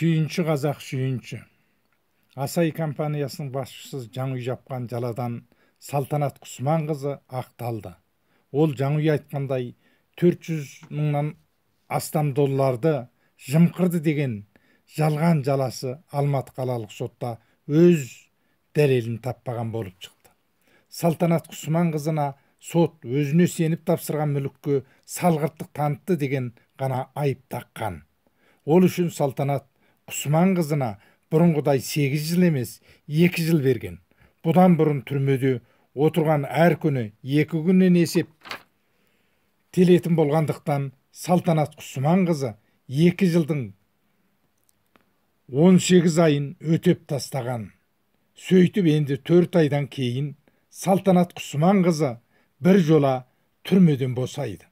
сүйінші қазақ сүйінші асай компаниясының басшысы жаңы жапқан жаладан салтанат құсманқызы ақталды ол жаңы айтқандай 400 жүз мыңнан астам долларды жымқырды деген жалған жаласы алматы қалалық сотта өз дәлелін таппаған болып шықты салтанат құсманқызына сот өзіне сеніп тапсырған мүлікке салғырттық танытты деген ғана айып таққан ол үшін салтанат қызына бұрынғыдай сегіз жыл емес екі жыл берген бұдан бұрын түрмеде отырған әр күні екі күннен есеп телетін болғандықтан салтанат қызы екі жылдың 18 айын өтеп тастаған сөйтіп енді төрт айдан кейін салтанат қызы бір жола түрмеден босайды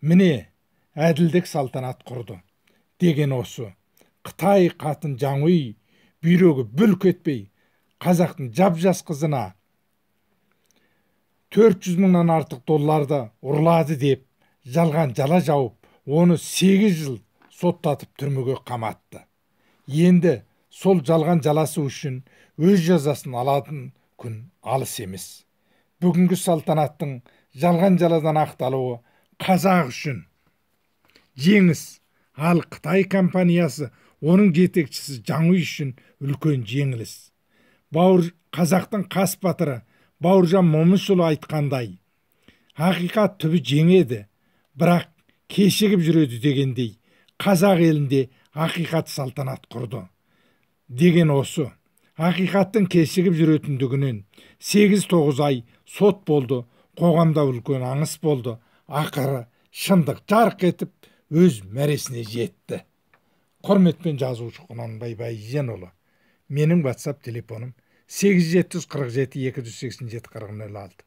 міне әділдік салтанат құрды деген осы қытай қатын жаңуи бүйрегі бүлк етпей қазақтың жап жас қызына төрт жүз мыңнан артық долларды ұрлады деп жалған жала жауып оны сегіз жыл соттатып түрмеге қаматты енді сол жалған жаласы үшін өз жазасын алатын күн алыс емес бүгінгі салтанаттың жалған жаладан ақталуы қазақ үшін жеңіс ал қытай компаниясы оның жетекшісі жаңу үшін үлкен жеңіліс бауыр қазақтың қас батыры бауыржан момышұлы айтқандай ақиқат түбі жеңеді бірақ кешігіп жүреді дегендей қазақ елінде ақиқат салтанат құрды деген осы ақиқаттың кешігіп жүретіндігінен сегіз тоғыз ай сот болды қоғамда үлкен аңыс болды ақыры шындық жарқ етіп өз мәресіне жетті құрметпен жазушы құнанбай байзенұлы менің ватсап телефоным сегіз жеті жүз қырық жеті екі жүз сексен жеті қырық нөл алты